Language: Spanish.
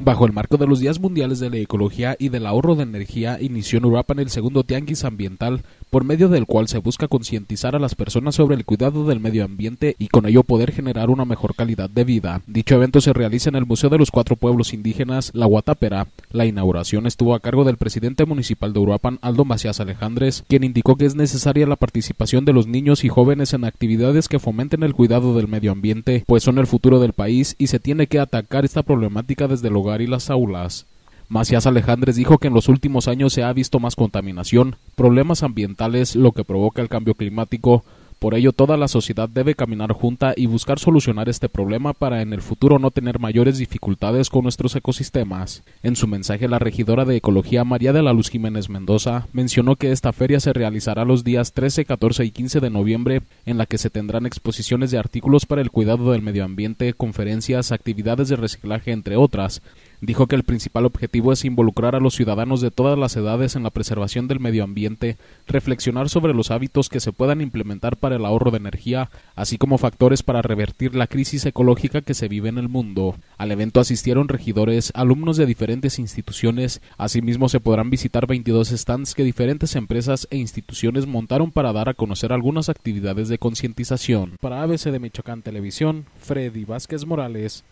Bajo el marco de los Días Mundiales de la Ecología y del Ahorro de Energía, inició en Europa el segundo Tianguis Ambiental por medio del cual se busca concientizar a las personas sobre el cuidado del medio ambiente y con ello poder generar una mejor calidad de vida. Dicho evento se realiza en el Museo de los Cuatro Pueblos Indígenas, La Huatapera. La inauguración estuvo a cargo del presidente municipal de Uruapan, Aldo Macías Alejandres, quien indicó que es necesaria la participación de los niños y jóvenes en actividades que fomenten el cuidado del medio ambiente, pues son el futuro del país y se tiene que atacar esta problemática desde el hogar y las aulas. Macías Alejandres dijo que en los últimos años se ha visto más contaminación, problemas ambientales, lo que provoca el cambio climático. Por ello, toda la sociedad debe caminar junta y buscar solucionar este problema para en el futuro no tener mayores dificultades con nuestros ecosistemas. En su mensaje, la regidora de Ecología María de la Luz Jiménez Mendoza mencionó que esta feria se realizará los días 13, 14 y 15 de noviembre, en la que se tendrán exposiciones de artículos para el cuidado del medio ambiente, conferencias, actividades de reciclaje, entre otras. Dijo que el principal objetivo es involucrar a los ciudadanos de todas las edades en la preservación del medio ambiente, reflexionar sobre los hábitos que se puedan implementar para el ahorro de energía, así como factores para revertir la crisis ecológica que se vive en el mundo. Al evento asistieron regidores, alumnos de diferentes instituciones, asimismo se podrán visitar 22 stands que diferentes empresas e instituciones montaron para dar a conocer algunas actividades de concientización. Para ABC de Michoacán Televisión, Freddy Vázquez Morales.